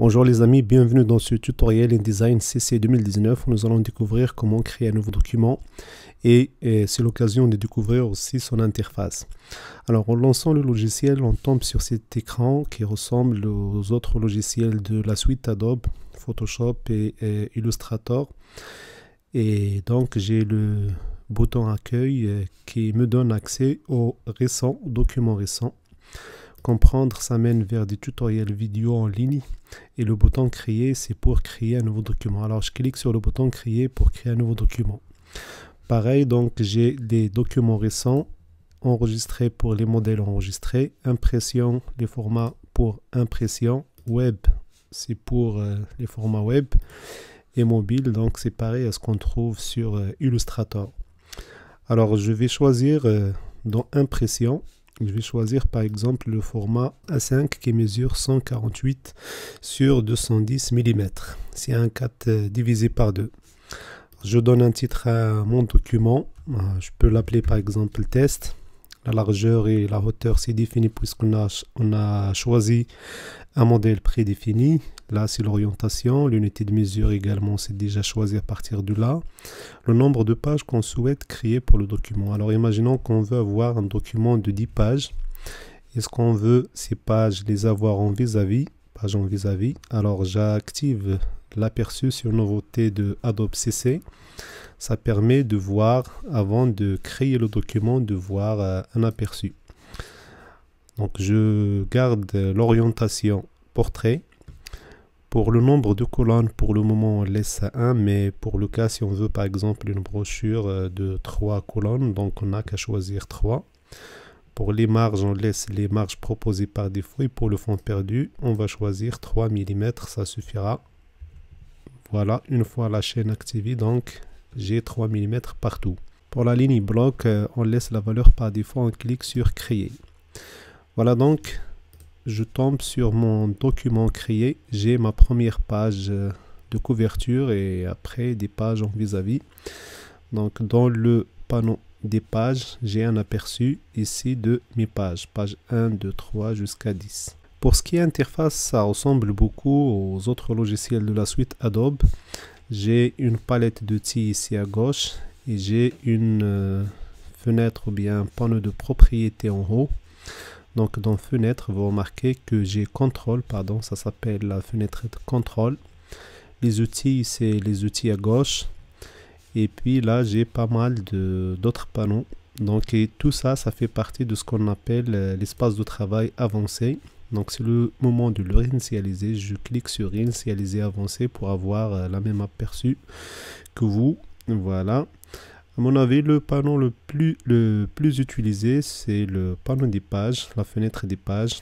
Bonjour les amis, bienvenue dans ce tutoriel InDesign CC 2019 nous allons découvrir comment créer un nouveau document et, c'est l'occasion de découvrir aussi son interface. Alors en lançant le logiciel, on tombe sur cet écran qui ressemble aux autres logiciels de la suite Adobe, Photoshop et, Illustrator. Et donc j'ai le bouton accueil qui me donne accès aux récents, documents récents. Comprendre, ça mène vers des tutoriels vidéo en ligne. Et le bouton créer, c'est pour créer un nouveau document. Alors, je clique sur le bouton créer pour créer un nouveau document. Pareil, donc, j'ai des documents récents enregistrés pour les modèles enregistrés, impression, les formats pour impression, web, c'est pour euh, les formats web et mobile, donc c'est pareil à ce qu'on trouve sur euh, Illustrator. Alors, je vais choisir euh, dans impression, je vais choisir par exemple le format A5 qui mesure 148 sur 210 mm. C'est un 4 euh, divisé par 2. Je donne un titre à mon document. Euh, je peux l'appeler par exemple test la largeur et la hauteur, c'est défini puisqu'on a, choisi un modèle prédéfini. Là, c'est l'orientation. L'unité de mesure également, c'est déjà choisi à partir de là. Le nombre de pages qu'on souhaite créer pour le document. Alors, imaginons qu'on veut avoir un document de 10 pages. Est-ce qu'on veut ces pages les avoir en vis-à-vis Page en vis-à-vis. -vis. Alors, j'active l'aperçu sur nouveauté de Adobe CC ça permet de voir, avant de créer le document, de voir euh, un aperçu. Donc je garde l'orientation portrait. Pour le nombre de colonnes, pour le moment, on laisse à 1, mais pour le cas, si on veut par exemple une brochure euh, de 3 colonnes, donc on n'a qu'à choisir 3. Pour les marges, on laisse les marges proposées par défaut. Et pour le fond perdu, on va choisir 3 mm, ça suffira. Voilà, une fois la chaîne activée, donc j'ai 3 mm partout. Pour la ligne bloc, euh, on laisse la valeur par défaut, on clique sur créer. Voilà donc, je tombe sur mon document créé. J'ai ma première page euh, de couverture et après des pages en vis-à-vis. Donc dans le panneau des pages, j'ai un aperçu ici de mes pages, page 1, 2, 3 jusqu'à 10. Pour ce qui est interface, ça ressemble beaucoup aux autres logiciels de la suite Adobe j'ai une palette d'outils ici à gauche et j'ai une euh, fenêtre ou bien panneau de propriété en haut. Donc dans fenêtre, vous remarquez que j'ai contrôle, pardon, ça s'appelle la fenêtre contrôle. Les outils, c'est les outils à gauche. Et puis là, j'ai pas mal d'autres panneaux. Donc et tout ça, ça fait partie de ce qu'on appelle euh, l'espace de travail avancé. Donc c'est le moment de le réinitialiser. Je clique sur réinitialiser avancé pour avoir euh, la même aperçu que vous. Voilà. À mon avis, le panneau le plus, le plus utilisé, c'est le panneau des pages, la fenêtre des pages.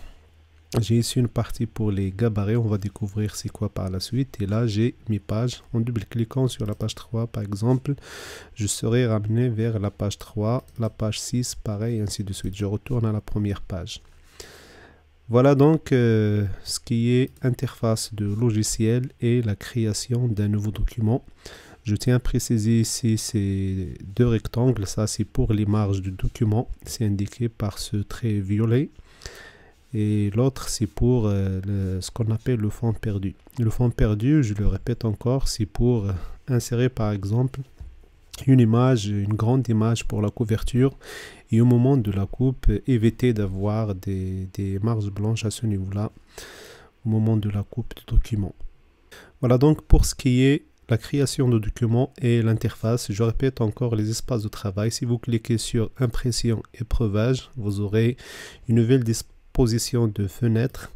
J'ai ici une partie pour les gabarits, on va découvrir c'est quoi par la suite. Et là, j'ai mes pages. En double-cliquant sur la page 3, par exemple, je serai ramené vers la page 3, la page 6, pareil, ainsi de suite. Je retourne à la première page. Voilà donc euh, ce qui est interface de logiciel et la création d'un nouveau document. Je tiens à préciser ici ces deux rectangles, ça c'est pour les marges du document, c'est indiqué par ce trait violet. Et l'autre c'est pour euh, ce qu'on appelle le fond perdu. Le fond perdu, je le répète encore, c'est pour euh, insérer par exemple une image, une grande image pour la couverture. Et au moment de la coupe, éviter d'avoir des, des marges blanches à ce niveau-là, au moment de la coupe de document. Voilà donc pour ce qui est la création de documents et l'interface. Je répète encore les espaces de travail. Si vous cliquez sur impression et preuvage, vous aurez une nouvelle disposition de fenêtres,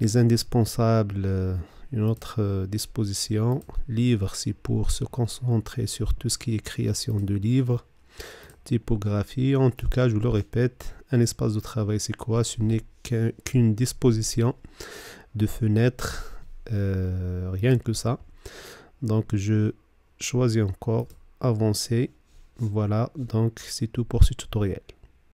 les indispensables euh, une autre euh, disposition, livre, c'est pour se concentrer sur tout ce qui est création de livres, typographie. En tout cas, je le répète, un espace de travail, c'est quoi Ce n'est qu'une disposition de fenêtre, euh, rien que ça. Donc, je choisis encore avancer. Voilà, donc c'est tout pour ce tutoriel.